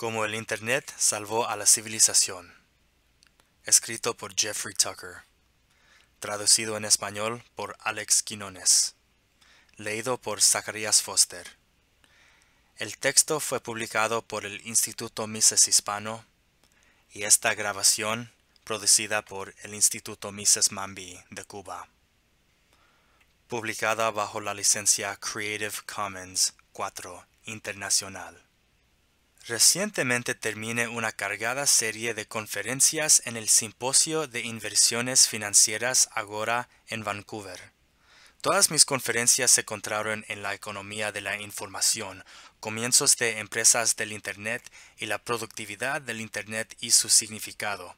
Como el Internet salvó a la civilización. Escrito por Jeffrey Tucker. Traducido en español por Alex Quinones. Leído por Zacharias Foster. El texto fue publicado por el Instituto Mises Hispano y esta grabación producida por el Instituto Mises Mambi de Cuba. Publicada bajo la licencia Creative Commons 4 Internacional. Recientemente terminé una cargada serie de conferencias en el Simposio de Inversiones Financieras Agora en Vancouver. Todas mis conferencias se centraron en la economía de la información, comienzos de empresas del Internet y la productividad del Internet y su significado.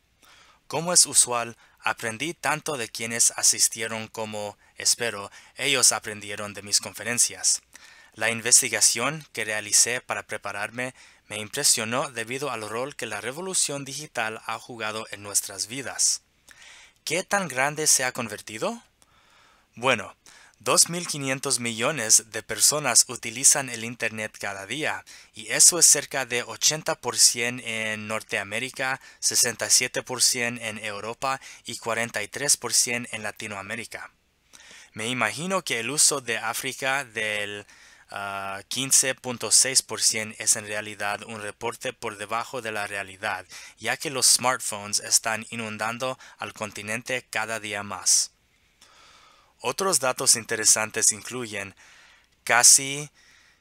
Como es usual, aprendí tanto de quienes asistieron como, espero, ellos aprendieron de mis conferencias. La investigación que realicé para prepararme me impresionó debido al rol que la revolución digital ha jugado en nuestras vidas. ¿Qué tan grande se ha convertido? Bueno, 2.500 millones de personas utilizan el Internet cada día, y eso es cerca de 80% en Norteamérica, 67% en Europa y 43% en Latinoamérica. Me imagino que el uso de África del 15.6% ah, es en realidad un reporte por debajo de la realidad, ya que los smartphones están inundando al continente cada día más. Otros datos interesantes incluyen casi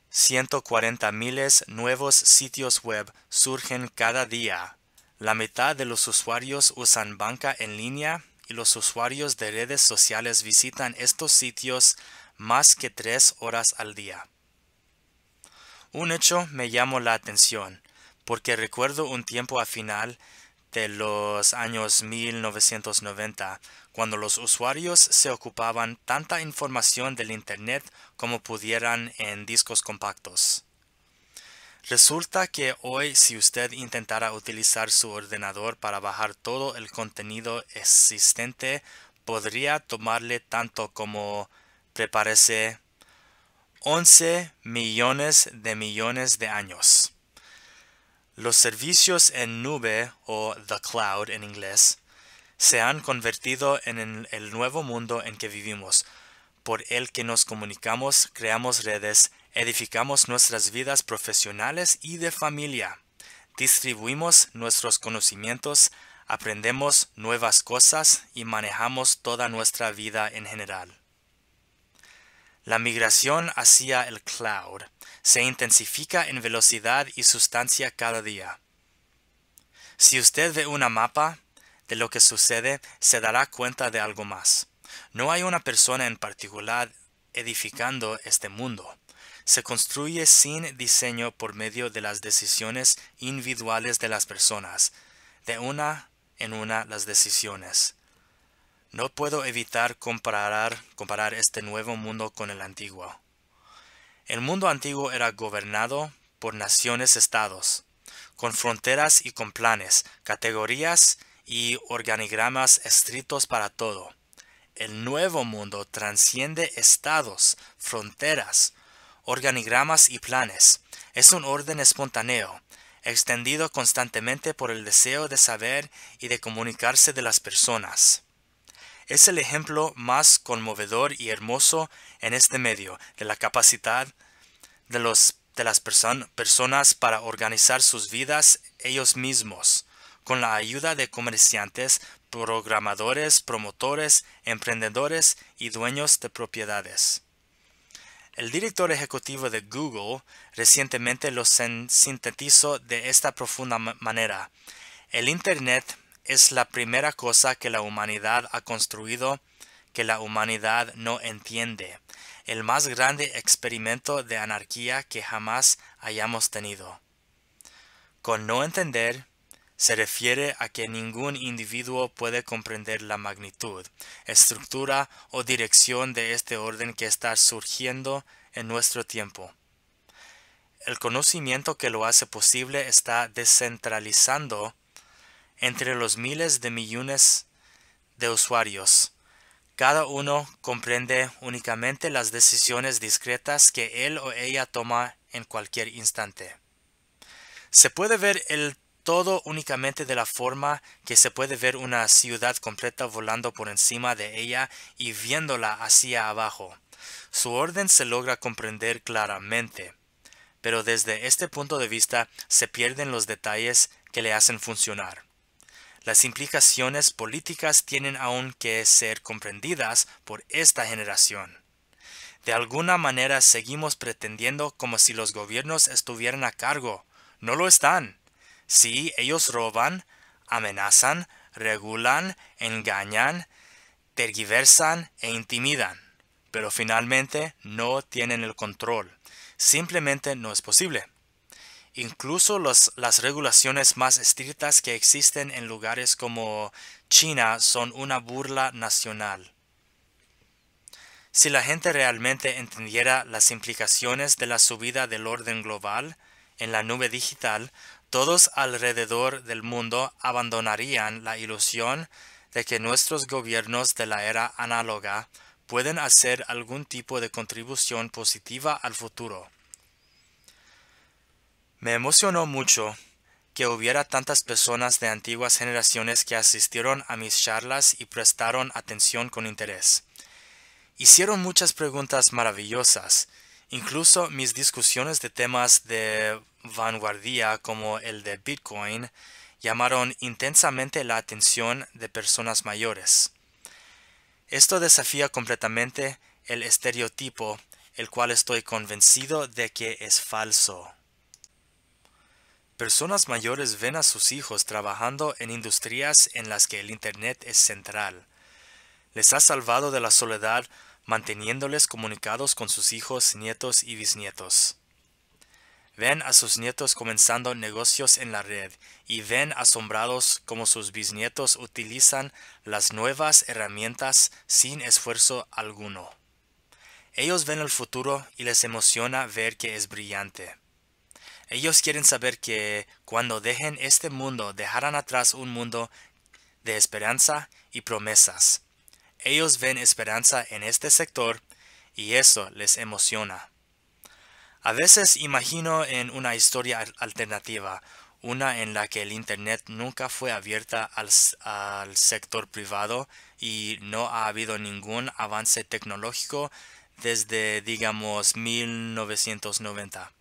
140 miles nuevos sitios web surgen cada día. La mitad de los usuarios usan banca en línea y los usuarios de redes sociales visitan estos sitios más que tres horas al día. Un hecho me llamó la atención, porque recuerdo un tiempo a final de los años 1990, cuando los usuarios se ocupaban tanta información del Internet como pudieran en discos compactos. Resulta que hoy si usted intentara utilizar su ordenador para bajar todo el contenido existente, podría tomarle tanto como prepárese 11 millones de millones de años. Los servicios en nube o the cloud en inglés se han convertido en el nuevo mundo en que vivimos, por el que nos comunicamos, creamos redes, edificamos nuestras vidas profesionales y de familia, distribuimos nuestros conocimientos, aprendemos nuevas cosas y manejamos toda nuestra vida en general. La migración hacia el cloud se intensifica en velocidad y sustancia cada día. Si usted ve un mapa de lo que sucede, se dará cuenta de algo más. No hay una persona en particular edificando este mundo. Se construye sin diseño por medio de las decisiones individuales de las personas, de una en una las decisiones. No puedo evitar comparar, este nuevo mundo con el antiguo. El mundo antiguo era gobernado por naciones-estados, con fronteras y con planes, categorías y organigramas estrictos para todo. El nuevo mundo transciende estados, fronteras, organigramas y planes. Es un orden espontáneo, extendido constantemente por el deseo de saber y de comunicarse de las personas es el ejemplo más conmovedor y hermoso en este medio de la capacidad de, los, de las personas para organizar sus vidas ellos mismos, con la ayuda de comerciantes, programadores, promotores, emprendedores y dueños de propiedades. El director ejecutivo de Google recientemente lo sintetizó de esta profunda manera. El Internet es la primera cosa que la humanidad ha construido que la humanidad no entiende, el más grande experimento de anarquía que jamás hayamos tenido. Con no entender, se refiere a que ningún individuo puede comprender la magnitud, estructura o dirección de este orden que está surgiendo en nuestro tiempo. El conocimiento que lo hace posible está descentralizando entre los miles de millones de usuarios. Cada uno comprende únicamente las decisiones discretas que él o ella toma en cualquier instante. Se puede ver el todo únicamente de la forma que se puede ver una ciudad completa volando por encima de ella y viéndola hacia abajo. Su orden se logra comprender claramente, pero desde este punto de vista se pierden los detalles que le hacen funcionar. Las implicaciones políticas tienen aún que ser comprendidas por esta generación. De alguna manera seguimos pretendiendo como si los gobiernos estuvieran a cargo. No lo están. Sí, ellos roban, amenazan, regulan, engañan, tergiversan e intimidan. Pero finalmente no tienen el control. Simplemente no es posible. Incluso las regulaciones más estrictas que existen en lugares como China son una burla nacional. Si la gente realmente entendiera las implicaciones de la subida del orden global en la nube digital, todos alrededor del mundo abandonarían la ilusión de que nuestros gobiernos de la era análoga pueden hacer algún tipo de contribución positiva al futuro. Me emocionó mucho que hubiera tantas personas de antiguas generaciones que asistieron a mis charlas y prestaron atención con interés. Hicieron muchas preguntas maravillosas, incluso mis discusiones de temas de vanguardia como el de Bitcoin llamaron intensamente la atención de personas mayores. Esto desafía completamente el estereotipo, el cual estoy convencido de que es falso personas mayores ven a sus hijos trabajando en industrias en las que el Internet es central. Les ha salvado de la soledad manteniéndoles comunicados con sus hijos, nietos y bisnietos. Ven a sus nietos comenzando negocios en la red y ven asombrados como sus bisnietos utilizan las nuevas herramientas sin esfuerzo alguno. Ellos ven el futuro y les emociona ver que es brillante. Ellos quieren saber que cuando dejen este mundo dejarán atrás un mundo de esperanza y promesas. Ellos ven esperanza en este sector y eso les emociona. A veces imagino en una historia alternativa, una en la que el Internet nunca fue abierta al, al sector privado y no ha habido ningún avance tecnológico desde, digamos, 1990.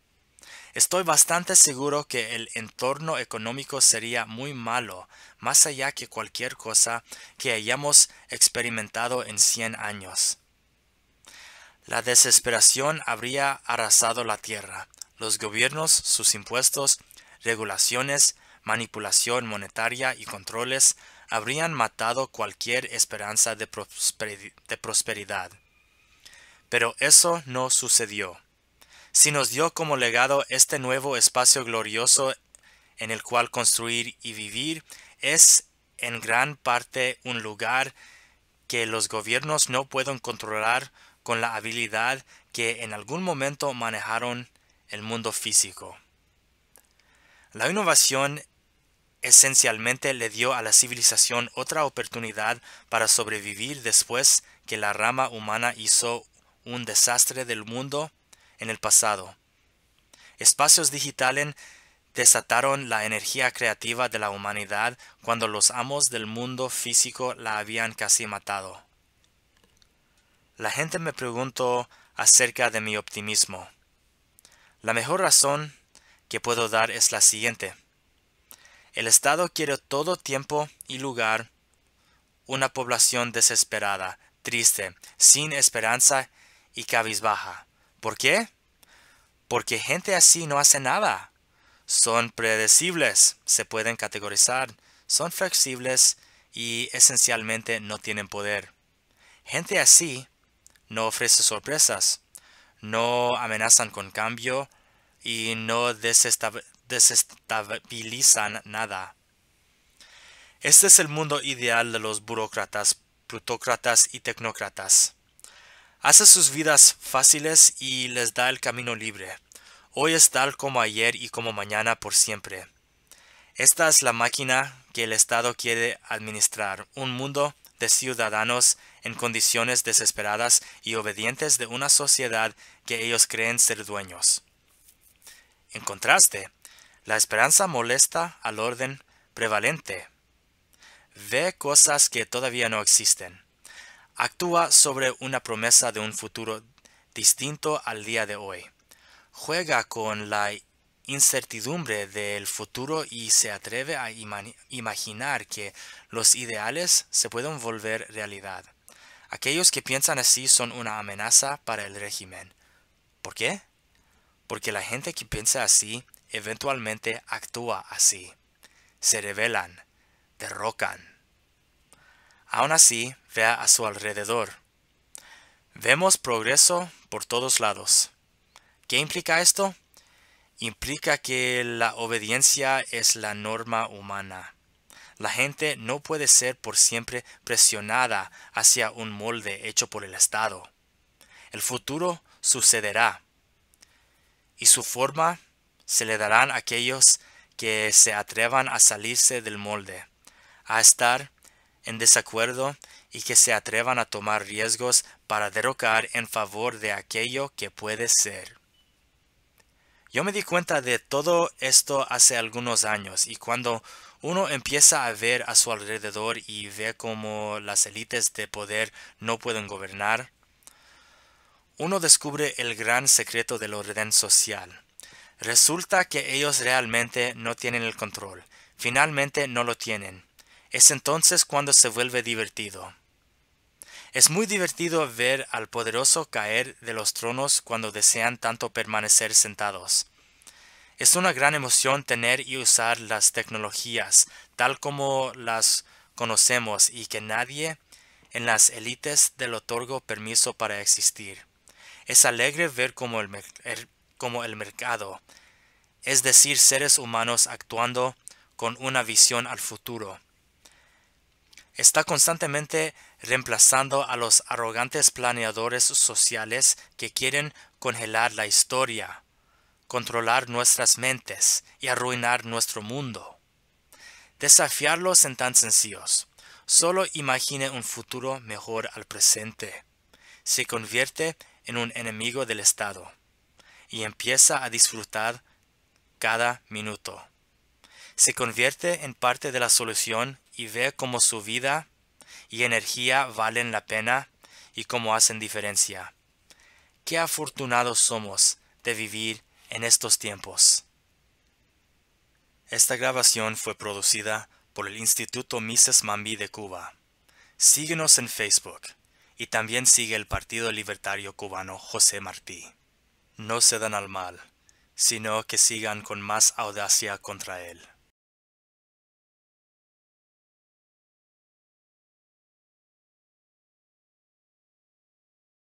Estoy bastante seguro que el entorno económico sería muy malo, más allá que cualquier cosa que hayamos experimentado en 100 años. La desesperación habría arrasado la tierra. Los gobiernos, sus impuestos, regulaciones, manipulación monetaria y controles habrían matado cualquier esperanza de, prosperidad. Pero eso no sucedió si nos dio como legado este nuevo espacio glorioso en el cual construir y vivir, es en gran parte un lugar que los gobiernos no pueden controlar con la habilidad que en algún momento manejaron el mundo físico. La innovación esencialmente le dio a la civilización otra oportunidad para sobrevivir después que la rama humana hizo un desastre del mundo en el pasado. Espacios digitales desataron la energía creativa de la humanidad cuando los amos del mundo físico la habían casi matado. La gente me preguntó acerca de mi optimismo. La mejor razón que puedo dar es la siguiente. El Estado quiere todo tiempo y lugar una población desesperada, triste, sin esperanza y cabizbaja. ¿Por qué? Porque gente así no hace nada. Son predecibles, se pueden categorizar, son flexibles y esencialmente no tienen poder. Gente así no ofrece sorpresas, no amenazan con cambio y no desestabilizan nada. Este es el mundo ideal de los burócratas, plutócratas y tecnócratas. Hace sus vidas fáciles y les da el camino libre. Hoy es tal como ayer y como mañana por siempre. Esta es la máquina que el Estado quiere administrar, un mundo de ciudadanos en condiciones desesperadas y obedientes de una sociedad que ellos creen ser dueños. En contraste, la esperanza molesta al orden prevalente. Ve cosas que todavía no existen. Actúa sobre una promesa de un futuro distinto al día de hoy. Juega con la incertidumbre del futuro y se atreve a imaginar que los ideales se pueden volver realidad. Aquellos que piensan así son una amenaza para el régimen. ¿Por qué? Porque la gente que piensa así eventualmente actúa así. Se rebelan, derrocan. Aún así, vea a su alrededor. Vemos progreso por todos lados. ¿Qué implica esto? Implica que la obediencia es la norma humana. La gente no puede ser por siempre presionada hacia un molde hecho por el Estado. El futuro sucederá y su forma se le darán a aquellos que se atrevan a salirse del molde, a estar en desacuerdo y que se atrevan a tomar riesgos para derrocar en favor de aquello que puede ser. Yo me di cuenta de todo esto hace algunos años y cuando uno empieza a ver a su alrededor y ve cómo las élites de poder no pueden gobernar, uno descubre el gran secreto del orden social. Resulta que ellos realmente no tienen el control, finalmente no lo tienen. Es entonces cuando se vuelve divertido. Es muy divertido ver al poderoso caer de los tronos cuando desean tanto permanecer sentados. Es una gran emoción tener y usar las tecnologías tal como las conocemos y que nadie en las élites del otorgo permiso para existir. Es alegre ver cómo er, como el mercado, es decir, seres humanos actuando con una visión al futuro está constantemente reemplazando a los arrogantes planeadores sociales que quieren congelar la historia, controlar nuestras mentes y arruinar nuestro mundo. Desafiarlos en tan sencillos. Solo imagine un futuro mejor al presente. Se convierte en un enemigo del Estado y empieza a disfrutar cada minuto. Se convierte en parte de la solución y ve cómo su vida y energía valen la pena y cómo hacen diferencia. Qué afortunados somos de vivir en estos tiempos. Esta grabación fue producida por el Instituto Mises Mambi de Cuba. Síguenos en Facebook y también sigue el Partido Libertario Cubano José Martí. No se dan al mal, sino que sigan con más audacia contra él.